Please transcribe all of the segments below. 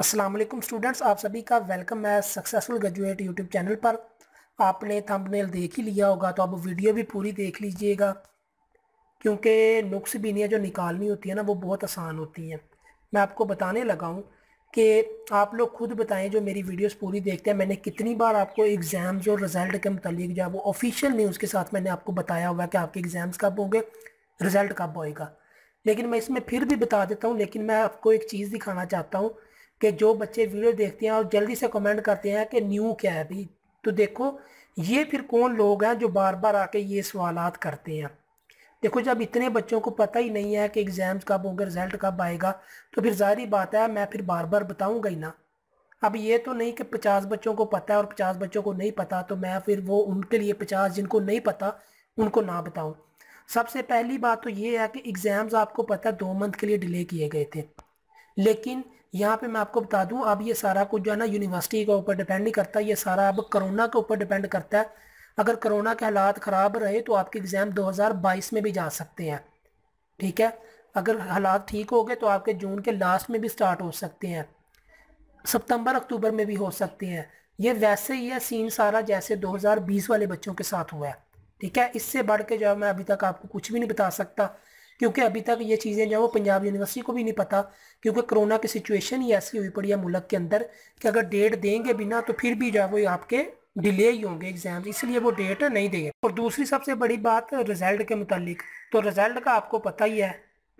Aslam students आप सभी का वेलकम है सक्सेसफुल ग्रेजुएट यूट्यूब चैनल पर आपने थंबनेल देख ही लिया होगा तो आप वीडियो भी पूरी देख लीजिएगा क्योंकि नुक्स बीनियाँ जो निकालनी होती है ना वो बहुत आसान होती हैं मैं आपको बताने लगा हूँ कि आप लोग खुद बताएं जो मेरी वीडियोस पूरी देखते हैं मैंने कितनी बार आपको एग्ज़ाम्स और रिज़ल्ट के मतलब जो है वो ऑफिशियल न्यूज़ के साथ मैंने आपको बताया हुआ है कि आपके एग्ज़ाम्स कब होंगे रिज़ल्ट कब होएगा लेकिन मैं इसमें फिर भी बता देता हूँ लेकिन मैं आपको एक चीज़ दिखाना चाहता हूँ कि जो बच्चे वीडियो देखते हैं और जल्दी से कमेंट करते हैं कि न्यू क्या है भाई तो देखो ये फिर कौन लोग हैं जो बार बार आके ये सवाल करते हैं देखो जब इतने बच्चों को पता ही नहीं है कि एग्ज़ाम्स कब होंगे रिजल्ट कब आएगा तो फिर जारी बात है मैं फिर बार बार बताऊंगा ही ना अब ये तो नहीं कि पचास बच्चों को पता है और पचास बच्चों को नहीं पता तो मैं फिर वो उनके लिए पचास जिनको नहीं पता उनको ना बताऊं सबसे पहली बात तो ये है कि एग्ज़ाम्स आपको पता दो मंथ के लिए डिले किए गए थे लेकिन यहाँ पे मैं आपको बता दूँ अब ये सारा कुछ जो है ना यूनिवर्सिटी के ऊपर डिपेंड नहीं करता ये सारा अब कोरोना के ऊपर डिपेंड करता है अगर कोरोना के हालात ख़राब रहे तो आपके एग्ज़ाम 2022 में भी जा सकते हैं ठीक है अगर हालात ठीक हो गए तो आपके जून के लास्ट में भी स्टार्ट हो सकते हैं सितंबर अक्टूबर में भी हो सकते हैं ये वैसे ही है सीन सारा जैसे 2020 वाले बच्चों के साथ हुआ है ठीक है इससे बढ़ के जो है मैं अभी तक आपको कुछ भी नहीं बता सकता क्योंकि अभी तक ये चीज़ें जो है वो पंजाब यूनिवर्सिटी को भी नहीं पता क्योंकि कोरोना की सिचुएशन ही ऐसी हुई पड़ी है मुल्क के अंदर कि अगर डेट देंगे बिना तो फिर भी जो है वो आपके डिले ही होंगे एग्जाम इसलिए वो डेट नहीं देंगे और दूसरी सबसे बड़ी बात रिजल्ट के मुतालिक तो रिजल्ट का आपको पता ही है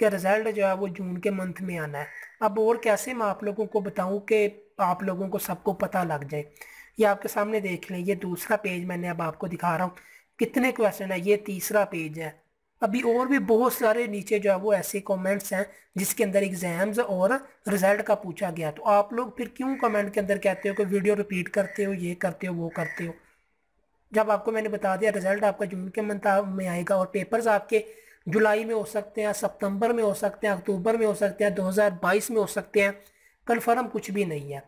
कि रिज़ल्ट जो है वो जून के मंथ में आना है अब और कैसे मैं आप लोगों को बताऊँ कि आप लोगों को सबको पता लग जाए ये आपके सामने देख लें ये दूसरा पेज मैंने अब आपको दिखा रहा हूँ कितने क्वेश्चन है ये तीसरा पेज है अभी और भी बहुत सारे नीचे जो है वो ऐसे कमेंट्स हैं जिसके अंदर एग्जाम्स और रिजल्ट का पूछा गया तो आप लोग फिर क्यों कमेंट के अंदर कहते हो कि वीडियो रिपीट करते हो ये करते हो वो करते हो जब आपको मैंने बता दिया रिजल्ट आपका जून के मंथ में आएगा और पेपर्स आपके जुलाई में हो सकते हैं सितंबर में हो सकते हैं अक्टूबर में हो सकते हैं 2022 में हो सकते हैं कन्फर्म कुछ भी नहीं है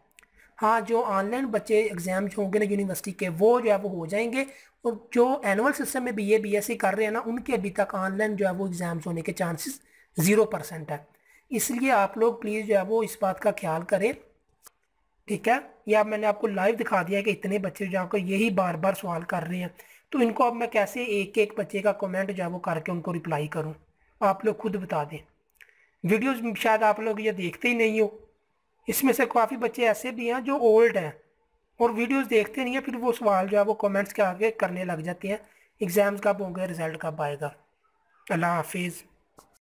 हाँ जो ऑनलाइन बच्चे एग्ज़ाम जो होंगे ना यूनिवर्सिटी के वो जो है वो हो जाएंगे और जो एनुअल सिस्टम में B A B S C कर रहे हैं ना उनके अभी तक ऑनलाइन जो है वो एग्ज़ाम्स होने के चांसेस ज़ीरो परसेंट है इसलिए आप लोग प्लीज़ जो है वो इस बात का ख्याल करें ठीक है या मैंने आपको लाइव दिखा दिया कि इतने बच्चे जो आपको यही बार बार सवाल कर रहे हैं तो इनको अब मैं कैसे एक एक बच्चे का कमेंट जो है वो करके उनको रिप्लाई करूँ आप लोग खुद बता दें वीडियोज़ शायद आप लोग ये देखते ही नहीं हो इसमें से काफ़ी बच्चे ऐसे भी हैं जो ओल्ड हैं और वीडियोस देखते नहीं हैं फिर वो सवाल जो है वो कमेंट्स के आगे करने लग जाते हैं एग्ज़ाम्स कब होंगे रिज़ल्ट कब आएगा अल्लाह हाफिज़